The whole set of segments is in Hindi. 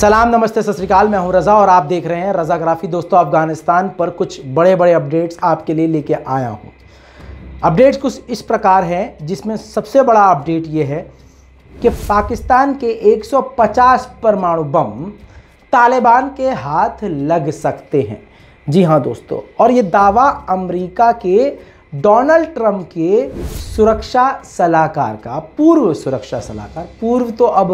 सलाम नमस्ते सत श्रीकाल मैं हूं रज़ा और आप देख रहे हैं रज़ा ग्राफी दोस्तों अफगानिस्तान पर कुछ बड़े बड़े अपडेट्स आपके लिए लेके आया हूं अपडेट्स कुछ इस प्रकार हैं जिसमें सबसे बड़ा अपडेट ये है कि पाकिस्तान के 150 परमाणु बम तालिबान के हाथ लग सकते हैं जी हाँ दोस्तों और ये दावा अमरीका के डोनाल्ड ट्रंप के सुरक्षा सलाहकार का पूर्व सुरक्षा सलाहकार पूर्व तो अब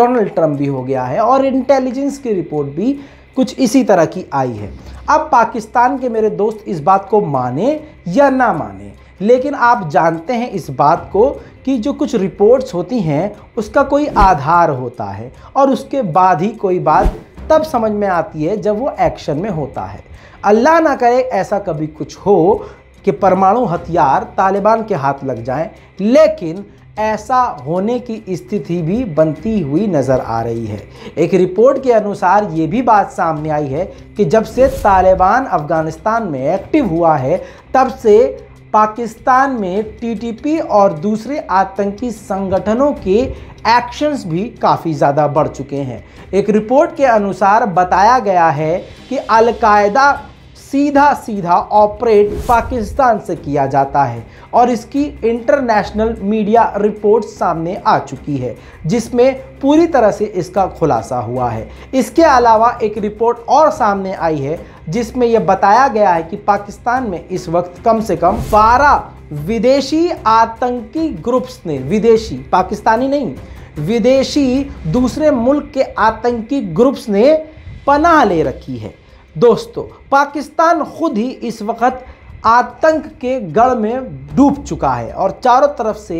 डोनाल्ड ट्रंप भी हो गया है और इंटेलिजेंस की रिपोर्ट भी कुछ इसी तरह की आई है अब पाकिस्तान के मेरे दोस्त इस बात को माने या ना माने लेकिन आप जानते हैं इस बात को कि जो कुछ रिपोर्ट्स होती हैं उसका कोई आधार होता है और उसके बाद ही कोई बात तब समझ में आती है जब वो एक्शन में होता है अल्लाह ना करे ऐसा कभी कुछ हो कि परमाणु हथियार तालिबान के हाथ लग जाएं, लेकिन ऐसा होने की स्थिति भी बनती हुई नज़र आ रही है एक रिपोर्ट के अनुसार ये भी बात सामने आई है कि जब से तालिबान अफ़गानिस्तान में एक्टिव हुआ है तब से पाकिस्तान में टीटीपी और दूसरे आतंकी संगठनों के एक्शंस भी काफ़ी ज़्यादा बढ़ चुके हैं एक रिपोर्ट के अनुसार बताया गया है कि अलकायदा सीधा सीधा ऑपरेट पाकिस्तान से किया जाता है और इसकी इंटरनेशनल मीडिया रिपोर्ट सामने आ चुकी है जिसमें पूरी तरह से इसका खुलासा हुआ है इसके अलावा एक रिपोर्ट और सामने आई है जिसमें यह बताया गया है कि पाकिस्तान में इस वक्त कम से कम 12 विदेशी आतंकी ग्रुप्स ने विदेशी पाकिस्तानी नहीं विदेशी दूसरे मुल्क के आतंकी ग्रुप्स ने पनाह ले रखी है दोस्तों पाकिस्तान खुद ही इस वक्त आतंक के गढ़ में डूब चुका है और चारों तरफ से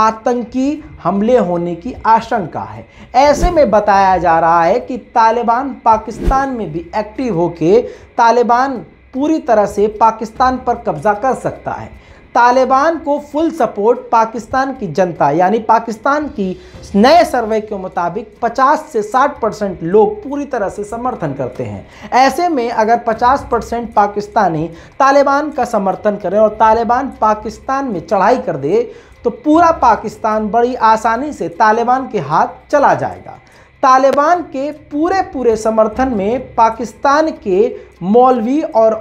आतंकी हमले होने की आशंका है ऐसे में बताया जा रहा है कि तालिबान पाकिस्तान में भी एक्टिव होकर तालिबान पूरी तरह से पाकिस्तान पर कब्जा कर सकता है तालिबान को फुल सपोर्ट पाकिस्तान की जनता यानी पाकिस्तान की नए सर्वे के मुताबिक 50 से 60 परसेंट लोग पूरी तरह से समर्थन करते हैं ऐसे में अगर 50 परसेंट पाकिस्तानी तालिबान का समर्थन करें और तालिबान पाकिस्तान में चढ़ाई कर दे तो पूरा पाकिस्तान बड़ी आसानी से तालिबान के हाथ चला जाएगा तालिबान के पूरे पूरे समर्थन में पाकिस्तान के मौलवी और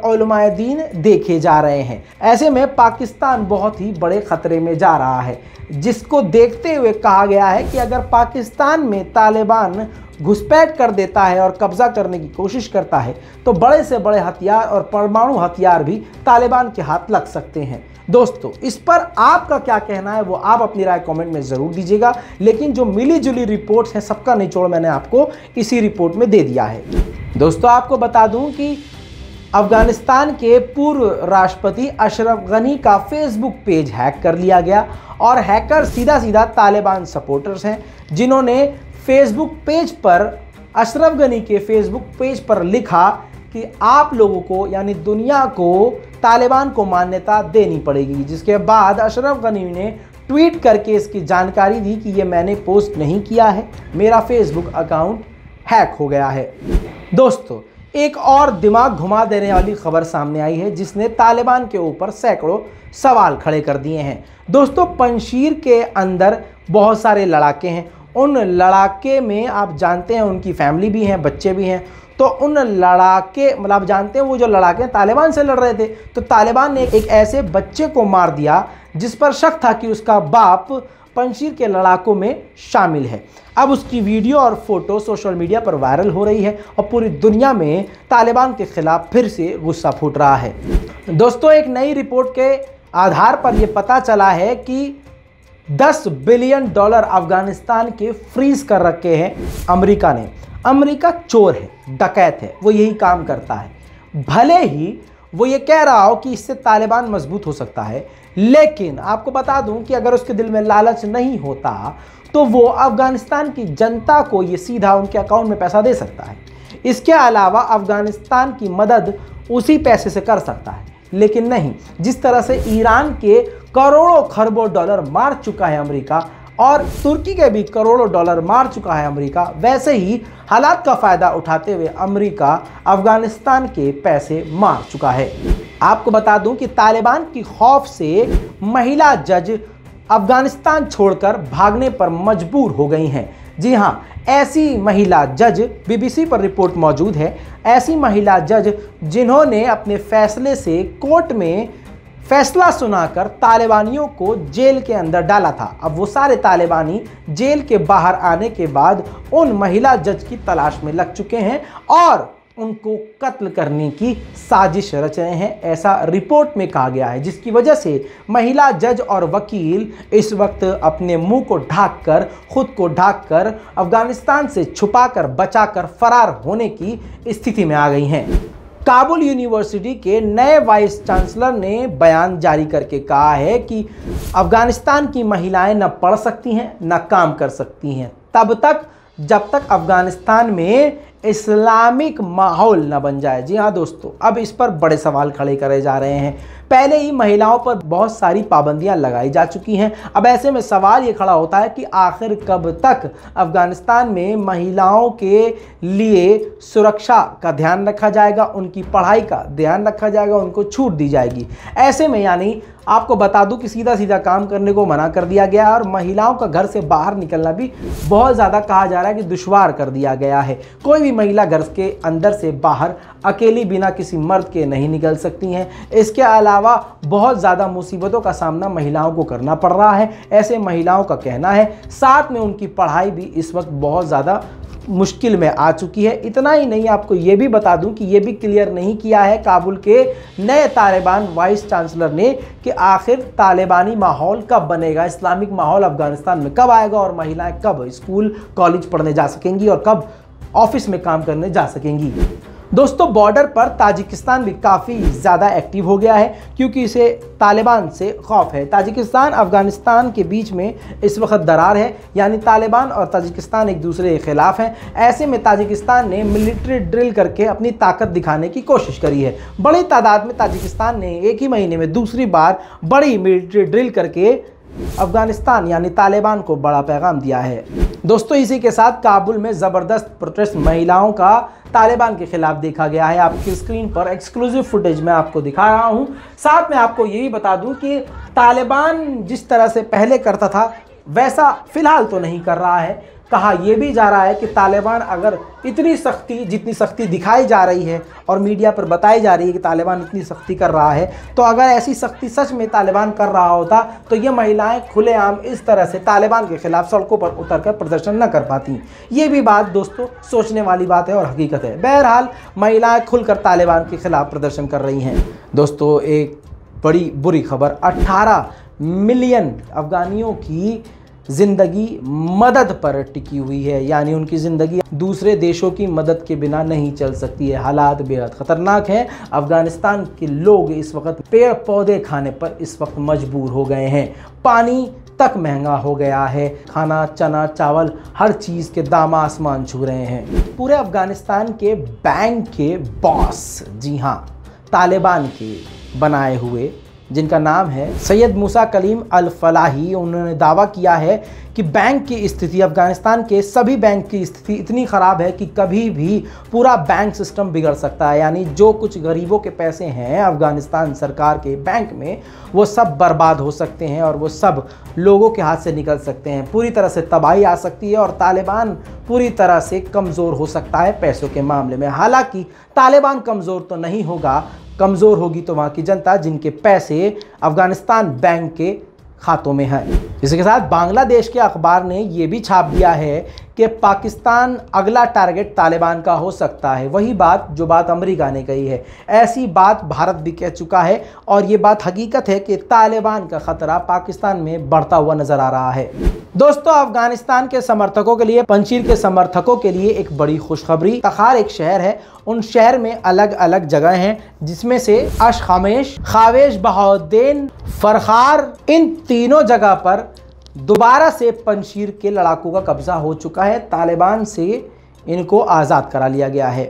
दीन देखे जा रहे हैं ऐसे में पाकिस्तान बहुत ही बड़े ख़तरे में जा रहा है जिसको देखते हुए कहा गया है कि अगर पाकिस्तान में तालिबान घुसपैठ कर देता है और कब्जा करने की कोशिश करता है तो बड़े से बड़े हथियार और परमाणु हथियार भी तालिबान के हाथ लग सकते हैं दोस्तों इस पर आपका क्या कहना है वो आप अपनी राय कमेंट में ज़रूर दीजिएगा लेकिन जो मिली जुली रिपोर्ट्स हैं सबका निचोड़ मैंने आपको इसी रिपोर्ट में दे दिया है दोस्तों आपको बता दूं कि अफगानिस्तान के पूर्व राष्ट्रपति अशरफ गनी का फेसबुक पेज हैक कर लिया गया और हैकर सीधा सीधा तालिबान सपोर्टर्स हैं जिन्होंने फेसबुक पेज पर अशरफ गनी के फेसबुक पेज पर लिखा कि आप लोगों को यानी दुनिया को तालिबान को मान्यता देनी पड़ेगी जिसके बाद अशरफ गनी ने ट्वीट करके इसकी जानकारी दी कि ये मैंने पोस्ट नहीं किया है मेरा फेसबुक अकाउंट हैक हो गया है दोस्तों एक और दिमाग घुमा देने वाली खबर सामने आई है जिसने तालिबान के ऊपर सैकड़ों सवाल खड़े कर दिए हैं दोस्तों पंशीर के अंदर बहुत सारे लड़ाके हैं उन लड़ाके में आप जानते हैं उनकी फैमिली भी हैं बच्चे भी हैं तो उन लड़ाके मतलब आप जानते हैं वो जो लड़ाके तालिबान से लड़ रहे थे तो तालिबान ने एक ऐसे बच्चे को मार दिया जिस पर शक था कि उसका बाप पंशीर के लड़ाकों में शामिल है अब उसकी वीडियो और फोटो सोशल मीडिया पर वायरल हो रही है और पूरी दुनिया में तालिबान के खिलाफ फिर से गुस्सा फूट रहा है दोस्तों एक नई रिपोर्ट के आधार पर यह पता चला है कि 10 बिलियन डॉलर अफगानिस्तान के फ्रीज कर रखे हैं अमेरिका ने अमेरिका चोर है डकैत है वो यही काम करता है भले ही वो ये कह रहा हो कि इससे तालिबान मजबूत हो सकता है लेकिन आपको बता दूं कि अगर उसके दिल में लालच नहीं होता तो वो अफगानिस्तान की जनता को ये सीधा उनके अकाउंट में पैसा दे सकता है इसके अलावा अफगानिस्तान की मदद उसी पैसे से कर सकता है लेकिन नहीं जिस तरह से ईरान के करोड़ों खरबों डॉलर मार चुका है अमेरिका और तुर्की के भी करोड़ों डॉलर मार चुका है अमेरिका वैसे ही हालात का फ़ायदा उठाते हुए अमेरिका अफ़गानिस्तान के पैसे मार चुका है आपको बता दूं कि तालिबान की खौफ से महिला जज अफ़गानिस्तान छोड़कर भागने पर मजबूर हो गई हैं जी हाँ ऐसी महिला जज बीबीसी पर रिपोर्ट मौजूद है ऐसी महिला जज जिन्होंने अपने फैसले से कोर्ट में फैसला सुनाकर तालिबानियों को जेल के अंदर डाला था अब वो सारे तालिबानी जेल के बाहर आने के बाद उन महिला जज की तलाश में लग चुके हैं और उनको कत्ल करने की साजिश रच रहे हैं ऐसा रिपोर्ट में कहा गया है जिसकी वजह से महिला जज और वकील इस वक्त अपने मुंह को ढाक कर खुद को ढाक कर अफगानिस्तान से छुपाकर बचाकर फरार होने की स्थिति में आ गई हैं काबुल यूनिवर्सिटी के नए वाइस चांसलर ने बयान जारी करके कहा है कि अफगानिस्तान की महिलाएं न पढ़ सकती हैं न काम कर सकती हैं तब तक जब तक अफगानिस्तान में इस्लामिक माहौल ना बन जाए जी हाँ दोस्तों अब इस पर बड़े सवाल खड़े करे जा रहे हैं पहले ही महिलाओं पर बहुत सारी पाबंदियां लगाई जा चुकी हैं अब ऐसे में सवाल ये खड़ा होता है कि आखिर कब तक अफगानिस्तान में महिलाओं के लिए सुरक्षा का ध्यान रखा जाएगा उनकी पढ़ाई का ध्यान रखा जाएगा उनको छूट दी जाएगी ऐसे में यानी आपको बता दूं कि सीधा सीधा काम करने को मना कर दिया गया है और महिलाओं का घर से बाहर निकलना भी बहुत ज़्यादा कहा जा रहा है कि दुशवार कर दिया गया है कोई भी महिला घर के अंदर से बाहर अकेली बिना किसी मर्द के नहीं निकल सकती हैं इसके अलावा अलावा बहुत ज़्यादा मुसीबतों का सामना महिलाओं को करना पड़ रहा है ऐसे महिलाओं का कहना है साथ में उनकी पढ़ाई भी इस वक्त बहुत ज़्यादा मुश्किल में आ चुकी है इतना ही नहीं आपको ये भी बता दूं कि ये भी क्लियर नहीं किया है काबुल के नए तालिबान वाइस चांसलर ने कि आखिर तालिबानी माहौल कब बनेगा इस्लामिक माहौल अफगानिस्तान में कब आएगा और महिलाएं कब स्कूल कॉलेज पढ़ने जा सकेंगी और कब ऑफिस में काम करने जा सकेंगी दोस्तों बॉर्डर पर ताजिकिस्तान भी काफ़ी ज़्यादा एक्टिव हो गया है क्योंकि इसे तालिबान से खौफ है ताजिकिस्तान अफ़गानिस्तान के बीच में इस वक्त दरार है यानी तालिबान और ताजिकिस्तान एक दूसरे के ख़िलाफ़ हैं ऐसे में ताजिकिस्तान ने मिलिट्री ड्रिल करके अपनी ताकत दिखाने की कोशिश करी है बड़ी तादाद में ताजिकिस्तान ने एक ही महीने में दूसरी बार बड़ी मिलिट्री ड्रिल करके अफगानिस्तान यानी तालिबान को बड़ा पैगाम दिया है दोस्तों इसी के साथ काबुल में ज़बरदस्त प्रोटेस्ट महिलाओं का तालिबान के खिलाफ देखा गया है आपकी स्क्रीन पर एक्सक्लूसिव फुटेज में आपको दिखा रहा हूं साथ में आपको यही बता दूं कि तालिबान जिस तरह से पहले करता था वैसा फ़िलहाल तो नहीं कर रहा है कहा यह भी जा रहा है कि तालिबान अगर इतनी सख्ती जितनी सख्ती दिखाई जा रही है और मीडिया पर बताई जा रही है कि तालिबान इतनी सख्ती कर रहा है तो अगर ऐसी सख्ती सच में तालिबान कर रहा होता तो ये महिलाएं खुलेआम इस तरह से तालिबान के खिलाफ सड़कों पर उतर कर प्रदर्शन न कर पाती ये भी बात दोस्तों सोचने वाली बात है और हकीकत है बहरहाल महिलाएँ खुलकर तालिबान के खिलाफ प्रदर्शन कर रही हैं दोस्तों एक बड़ी बुरी खबर अट्ठारह मिलियन अफगानियों की ज़िंदगी मदद पर टिकी हुई है यानी उनकी ज़िंदगी दूसरे देशों की मदद के बिना नहीं चल सकती है हालात बेहद ख़तरनाक हैं अफ़गानिस्तान के लोग इस वक्त पेड़ पौधे खाने पर इस वक्त मजबूर हो गए हैं पानी तक महंगा हो गया है खाना चना चावल हर चीज़ के दाम आसमान छू रहे हैं पूरे अफ़गानिस्तान के बैंक के बॉस जी हाँ तालिबान के बनाए हुए जिनका नाम है सैयद मूसा कलीम अल फलाही उन्होंने दावा किया है कि बैंक की स्थिति अफ़गानिस्तान के सभी बैंक की स्थिति इतनी ख़राब है कि कभी भी पूरा बैंक सिस्टम बिगड़ सकता है यानी जो कुछ गरीबों के पैसे हैं अफ़गानिस्तान सरकार के बैंक में वो सब बर्बाद हो सकते हैं और वो सब लोगों के हाथ से निकल सकते हैं पूरी तरह से तबाही आ सकती है और तालिबान पूरी तरह से कमज़ोर हो सकता है पैसों के मामले में हालांकि तालिबान कमज़ोर तो नहीं होगा कमज़ोर होगी तो वहाँ की जनता जिनके पैसे अफगानिस्तान बैंक के खातों में है इसी के साथ बांग्लादेश के अखबार ने यह भी छाप दिया है कि पाकिस्तान अगला टारगेट तालिबान का हो सकता है वही बात जो बात अमेरिका ने कही है ऐसी बात भारत भी कह चुका है और ये बात हकीकत है कि तालिबान का ख़तरा पाकिस्तान में बढ़ता हुआ नज़र आ रहा है दोस्तों अफगानिस्तान के समर्थकों के लिए पंचीर के समर्थकों के लिए एक बड़ी खुशखबरी तखार एक शहर है उन शहर में अलग अलग जगह हैं जिसमें से अश खावेश बहाउद्दीन फरखार इन तीनों जगह पर दोबारा से पंशीर के लड़ाकों का कब्जा हो चुका है तालिबान से इनको आज़ाद करा लिया गया है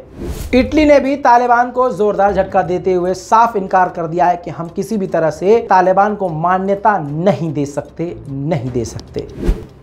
इटली ने भी तालिबान को ज़ोरदार झटका देते हुए साफ इनकार कर दिया है कि हम किसी भी तरह से तालिबान को मान्यता नहीं दे सकते नहीं दे सकते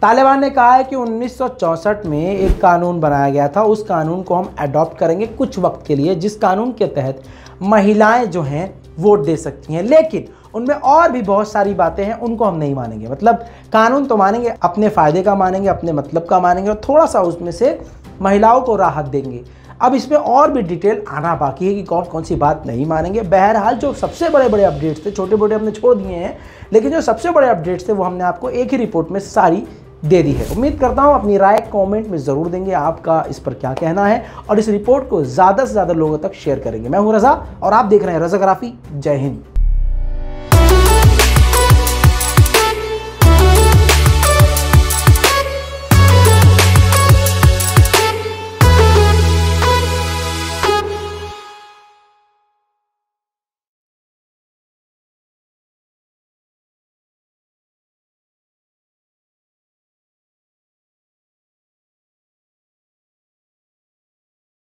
तालिबान ने कहा है कि 1964 में एक कानून बनाया गया था उस कानून को हम अडॉप्ट करेंगे कुछ वक्त के लिए जिस कानून के तहत महिलाएं जो हैं वोट दे सकती हैं लेकिन उनमें और भी बहुत सारी बातें हैं उनको हम नहीं मानेंगे मतलब कानून तो मानेंगे अपने फ़ायदे का मानेंगे अपने मतलब का मानेंगे और थोड़ा सा उसमें से महिलाओं को राहत देंगे अब इसमें और भी डिटेल आना बाकी है कि कौन कौन सी बात नहीं मानेंगे बहरहाल जो सबसे बड़े बड़े अपडेट्स थे छोटे मोटे हमने छोड़ दिए हैं लेकिन जो सबसे बड़े अपडेट्स थे वो हमने आपको एक ही रिपोर्ट में सारी दे दी है उम्मीद करता हूँ अपनी राय कमेंट में ज़रूर देंगे आपका इस पर क्या कहना है और इस रिपोर्ट को ज़्यादा से ज़्यादा लोगों तक शेयर करेंगे मैं हूँ रज़ा और आप देख रहे हैं रज़ा ग्राफी जय हिंद